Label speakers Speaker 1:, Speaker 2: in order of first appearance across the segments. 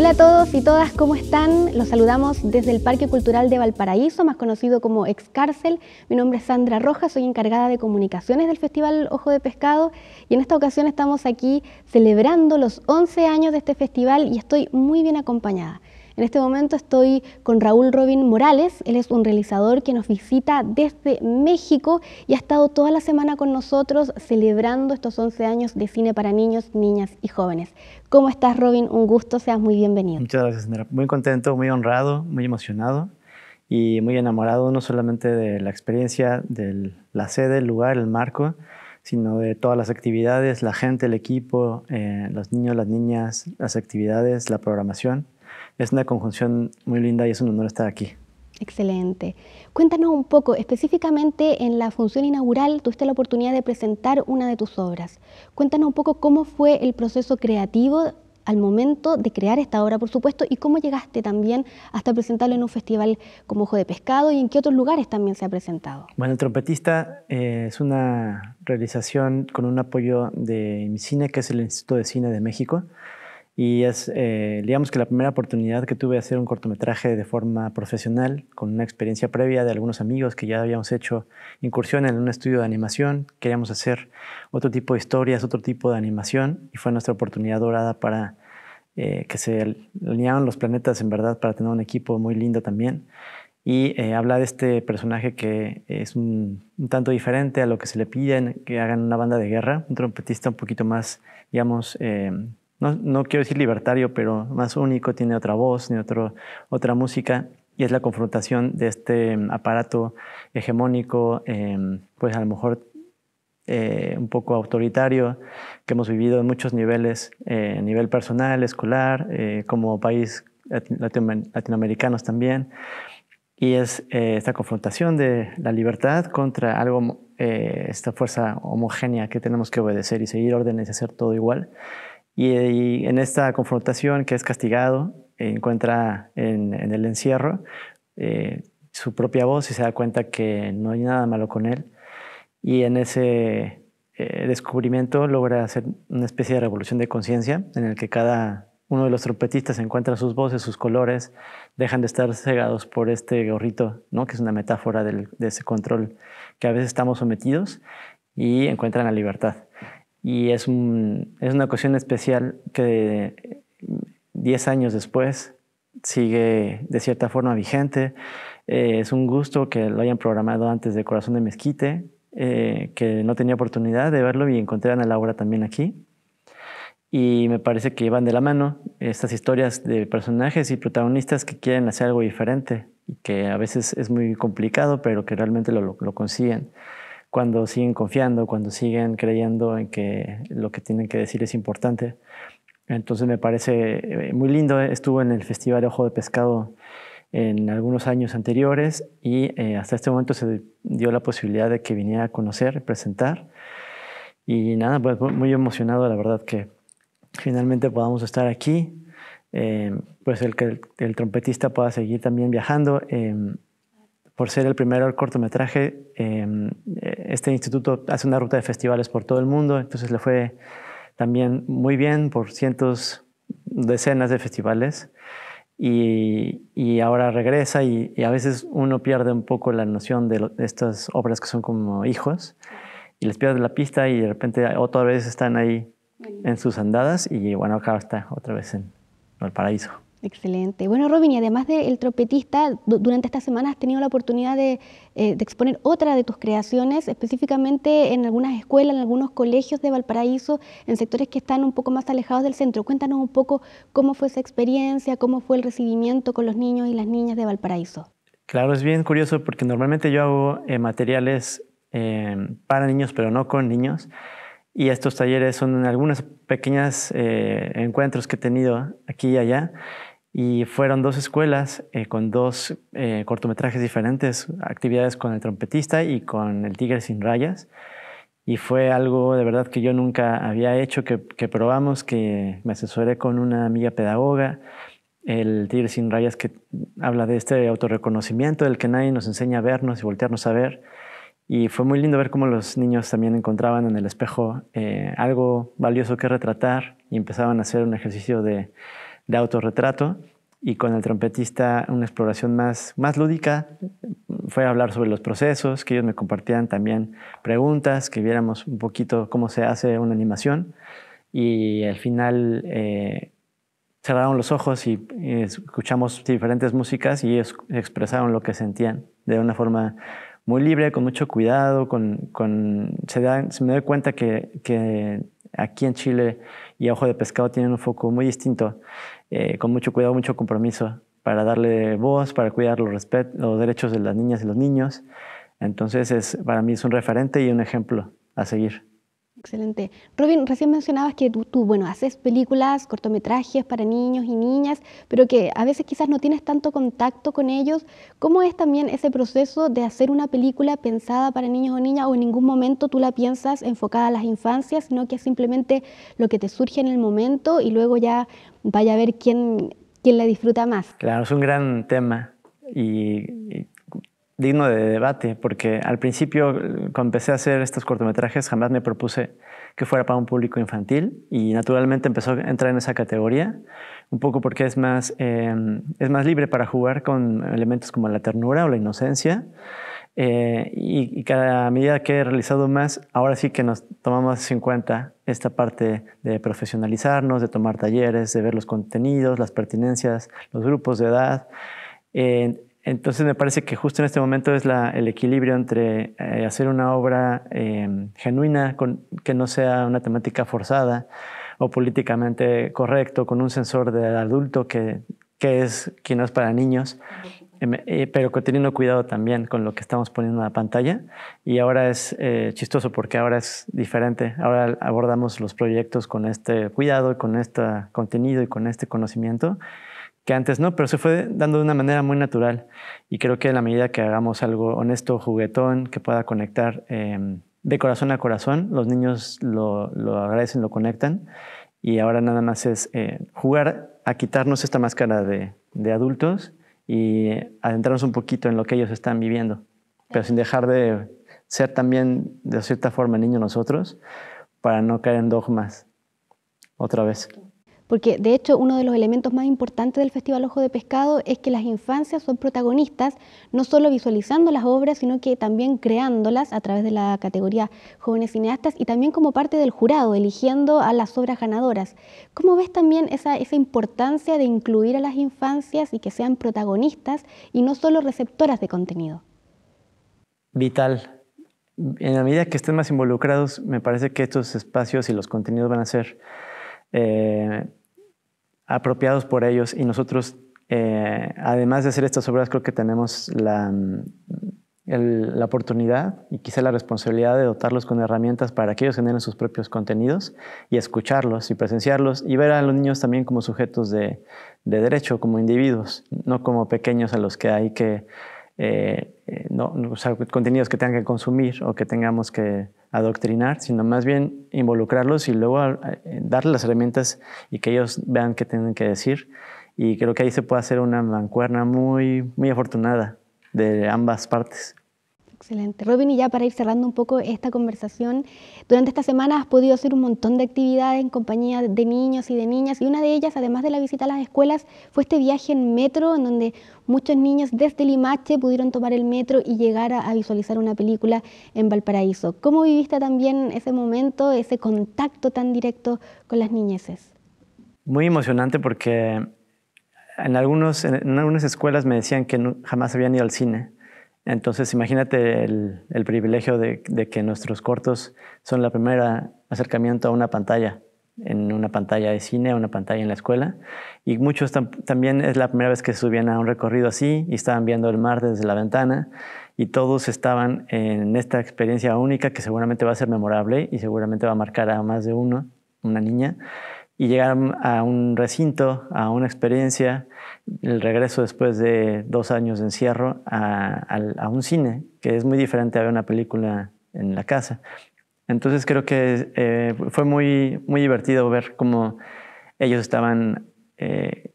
Speaker 1: Hola a todos y todas, ¿cómo están? Los saludamos desde el Parque Cultural de Valparaíso, más conocido como Ex-Cárcel. Mi nombre es Sandra Rojas, soy encargada de comunicaciones del Festival Ojo de Pescado y en esta ocasión estamos aquí celebrando los 11 años de este festival y estoy muy bien acompañada. En este momento estoy con Raúl Robin Morales, él es un realizador que nos visita desde México y ha estado toda la semana con nosotros celebrando estos 11 años de cine para niños, niñas y jóvenes. ¿Cómo estás Robin? Un gusto, seas muy bienvenido.
Speaker 2: Muchas gracias, señora. Muy contento, muy honrado, muy emocionado y muy enamorado no solamente de la experiencia, de la sede, el lugar, el marco, sino de todas las actividades, la gente, el equipo, eh, los niños, las niñas, las actividades, la programación es una conjunción muy linda y es un honor estar aquí.
Speaker 1: Excelente. Cuéntanos un poco, específicamente en la función inaugural tuviste la oportunidad de presentar una de tus obras. Cuéntanos un poco cómo fue el proceso creativo al momento de crear esta obra, por supuesto, y cómo llegaste también hasta presentarlo en un festival como Ojo de Pescado y en qué otros lugares también se ha presentado.
Speaker 2: Bueno, El Trompetista eh, es una realización con un apoyo de mi cine, que es el Instituto de Cine de México, y es, eh, digamos que la primera oportunidad que tuve de hacer un cortometraje de forma profesional, con una experiencia previa de algunos amigos que ya habíamos hecho incursión en un estudio de animación. Queríamos hacer otro tipo de historias, otro tipo de animación, y fue nuestra oportunidad dorada para eh, que se alinearon los planetas, en verdad, para tener un equipo muy lindo también. Y eh, habla de este personaje que es un, un tanto diferente a lo que se le piden que hagan una banda de guerra, un trompetista un poquito más, digamos, no, quiero decir libertario, pero más único, tiene otra voz, tiene otra música, y es la confrontación de este em, aparato hegemónico, em, pues a lo mejor eh, un poco autoritario, que hemos vivido en muchos niveles, eh, a nivel personal, escolar, eh, como país latinoamericanos también, y es esta confrontación de la libertad contra algo, esta fuerza homogénea que tenemos que obedecer y seguir órdenes y hacer todo igual. Y, en esta confrontación que es castigado, encuentra en, el encierro eh, su propia voz y se da cuenta que no hay nada malo con él. Y en ese eh, descubrimiento logra hacer una especie de revolución de conciencia en el que cada uno de los trompetistas encuentra sus voces, sus colores, dejan de estar cegados por este gorrito, ¿no? que es una metáfora de ese control que a veces estamos sometidos, y encuentran la libertad y es, una cuestión especial que 10 años después sigue de cierta forma vigente. Eh, es un gusto que lo hayan programado antes de Corazón de Mezquite, eh, que no tenía oportunidad de verlo y encontré a Ana Laura también aquí. Y me parece que van de la mano estas historias de personajes y protagonistas que quieren hacer algo diferente y que a veces es muy complicado, pero que realmente lo consiguen cuando siguen confiando, cuando siguen creyendo en que lo que tienen que decir es importante. Entonces me parece eh, muy lindo. Eh, estuvo en el Festival Ojo de Pescado en algunos años anteriores y eh, hasta este momento se dio la posibilidad de que viniera a conocer, presentar. Y nada, pues muy emocionado, la verdad, que finalmente podamos estar aquí. pues el que el, trompetista pueda seguir también viajando. Em, por ser el primer cortometraje, em, eh, este instituto hace una ruta de festivales por todo el mundo, entonces le fue también muy bien por cientos, decenas de festivales. Y, y ahora regresa y, a veces uno pierde un poco la noción de, estas obras que son como hijos y les pierde la pista y de repente otra vez están ahí en sus andadas y bueno, acá está otra vez en el paraíso.
Speaker 1: Excelente. Bueno, Robin, y además del de trompetista, durante esta semana has tenido la oportunidad eh, de, exponer otra de tus creaciones, específicamente en algunas escuelas, en algunos colegios de Valparaíso, en sectores que están un poco más alejados del centro. Cuéntanos un poco cómo fue esa experiencia, cómo fue el recibimiento con los niños y las niñas de Valparaíso.
Speaker 2: Claro, es bien curioso porque normalmente yo hago eh, materiales eh, para niños, pero no con niños. Y estos talleres son algunos pequeños encuentros que he tenido aquí y allá y fueron dos escuelas eh, con dos eh, cortometrajes diferentes, actividades con el trompetista y con el tigre sin rayas. Y fue algo de verdad que yo nunca había hecho, que, probamos, que me asesoré con una amiga pedagoga, el tigre sin rayas que habla de este autorreconocimiento, del que nadie nos enseña a vernos y voltearnos a ver. Y fue muy lindo ver cómo los niños también encontraban en el espejo eh, algo valioso que retratar y empezaban a hacer un ejercicio de de autorretrato y con el trompetista una exploración más, más lúdica. Fue a hablar sobre los procesos, que ellos me compartían también preguntas, que viéramos un poquito cómo se hace una animación. Y al final eh, cerraron los ojos y escuchamos diferentes músicas y expresaron lo que sentían de una forma muy libre, con mucho cuidado, con, se, me doy cuenta que, que, aquí en Chile y Ojo de Pescado tienen un foco muy distinto eh, con mucho cuidado, mucho compromiso para darle voz, para cuidar los, los derechos de las niñas y los niños. Entonces, es, para mí es un referente y un ejemplo a seguir.
Speaker 1: Excelente. Robin, recién mencionabas que tú, bueno, haces películas, cortometrajes para niños y niñas, pero que a veces quizás no tienes tanto contacto con ellos. ¿Cómo es también ese proceso de hacer una película pensada para niños o niñas o en ningún momento tú la piensas enfocada a las infancias, sino que es simplemente lo que te surge en el momento y luego ya vaya a ver quién, quién la disfruta más?
Speaker 2: Claro, es un gran tema y digno de debate, porque al principio, eh, cuando empecé a hacer estos cortometrajes, jamás me propuse que fuera para un público infantil y naturalmente empezó a entrar en esa categoría, un poco porque es más, em, es más libre para jugar con elementos como la ternura o la inocencia. Eh, y, cada medida que he realizado más, ahora sí que nos tomamos en cuenta esta parte de profesionalizarnos, de tomar talleres, de ver los contenidos, las pertinencias, los grupos de edad. Eh, entonces me parece que justo en este momento es el equilibrio entre eh, hacer una obra em, genuina, con, que no sea una temática forzada o políticamente correcto, con un sensor de adulto que, es, quien no es para niños, Em, eh, pero teniendo cuidado también con lo que estamos poniendo en la pantalla. Y ahora es eh, chistoso porque ahora es diferente. Ahora abordamos los proyectos con este cuidado, con este contenido y con este conocimiento que antes no, pero se fue dando de una manera muy natural. Y creo que a la medida que hagamos algo honesto, juguetón, que pueda conectar em, de corazón a corazón, los niños lo, lo, agradecen, lo conectan. Y ahora nada más es eh, jugar a quitarnos esta máscara de, de adultos y adentrarnos un poquito en lo que ellos están viviendo, pero sin dejar de ser también de cierta forma niños nosotros para no caer en dogmas
Speaker 1: otra vez porque de hecho uno de los elementos más importantes del Festival Ojo de Pescado es que las infancias son protagonistas, no solo visualizando las obras, sino que también creándolas a través de la categoría Jóvenes Cineastas y también como parte del jurado, eligiendo a las obras ganadoras. ¿Cómo ves también esa, importancia de incluir a las infancias y que sean protagonistas y no solo receptoras de contenido?
Speaker 2: Vital, en la medida que estén más involucrados, me parece que estos espacios y los contenidos van a ser eh, apropiados por ellos y nosotros, eh, además de hacer estas obras, creo que tenemos la, mm, la oportunidad y quizá la responsabilidad de dotarlos con herramientas para que ellos generen sus propios contenidos y escucharlos y presenciarlos y ver a los niños también como sujetos de derecho, como individuos, no como pequeños a los que hay que eh, eh, no, contenidos que tengan que consumir o que tengamos que adoctrinar, sino más bien involucrarlos y luego eh, darles las herramientas y que ellos vean qué tienen que decir. Y creo que ahí se puede hacer una mancuerna muy, muy afortunada de ambas partes.
Speaker 1: Excelente. Robin, y ya para ir cerrando un poco esta conversación, durante esta semana has podido hacer un montón de actividades en compañía de niños y de niñas, y una de ellas, además de la visita a las escuelas, fue este viaje en metro, en donde muchos niños desde Limache pudieron tomar el metro y llegar a, visualizar una película en Valparaíso. ¿Cómo viviste también ese momento, ese contacto tan directo con las niñeces?
Speaker 2: Muy emocionante porque en, en algunas escuelas me decían que jamás habían ido al cine. Entonces, imagínate el, privilegio de, que nuestros cortos son la primera acercamiento a una pantalla, en una pantalla de cine, una pantalla en la escuela. Y muchos también es la primera vez que subían a un recorrido así y estaban viendo el mar desde la ventana y todos estaban en esta experiencia única que seguramente va a ser memorable y seguramente va a marcar a más de uno, una niña y llegar a un recinto, a una experiencia, el regreso después de dos años de encierro a, un cine, que es muy diferente a ver una película en la casa. Entonces creo que eh, fue muy, muy divertido ver cómo ellos estaban... Eh,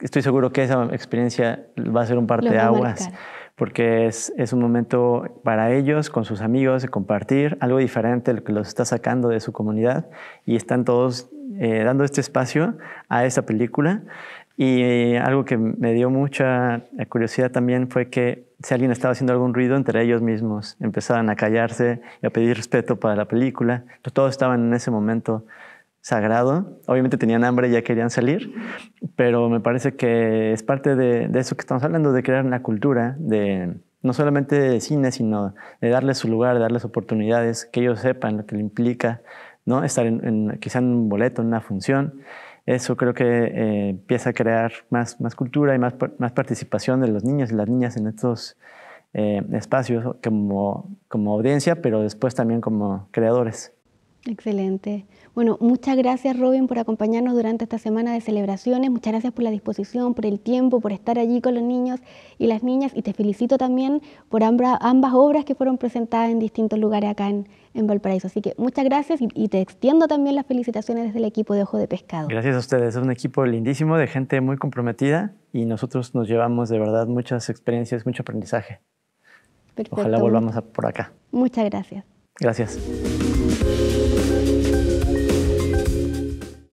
Speaker 2: estoy seguro que esa experiencia va a ser un par de aguas. porque es, es, un momento para ellos, con sus amigos, de compartir algo diferente, lo que los está sacando de su comunidad, y están todos eh, dando este espacio a esa película. Y eh, algo que me dio mucha eh, curiosidad también fue que si alguien estaba haciendo algún ruido entre ellos mismos, empezaban a callarse y a pedir respeto para la película. Entonces, todos estaban en ese momento sagrado. Obviamente tenían hambre y ya querían salir, pero me parece que es parte de, eso que estamos hablando, de crear una cultura, de no solamente de cine, sino de darles su lugar, de darles oportunidades, que ellos sepan lo que le implica ¿no? Estar en, quizá en un boleto, en una función. Eso creo que eh, empieza a crear más, cultura y más, participación de los niños y las niñas en estos eh, espacios como audiencia, pero después también como creadores.
Speaker 1: Excelente. Bueno, muchas gracias Robin por acompañarnos durante esta semana de celebraciones, muchas gracias por la disposición, por el tiempo, por estar allí con los niños y las niñas y te felicito también por ambas obras que fueron presentadas en distintos lugares acá en, Valparaíso. Así que muchas gracias y, te extiendo también las felicitaciones desde el equipo de Ojo de Pescado.
Speaker 2: Gracias a ustedes, es un equipo lindísimo de gente muy comprometida y nosotros nos llevamos de verdad muchas experiencias, mucho aprendizaje.
Speaker 1: Ojalá volvamos por acá. Muchas gracias.
Speaker 2: Gracias.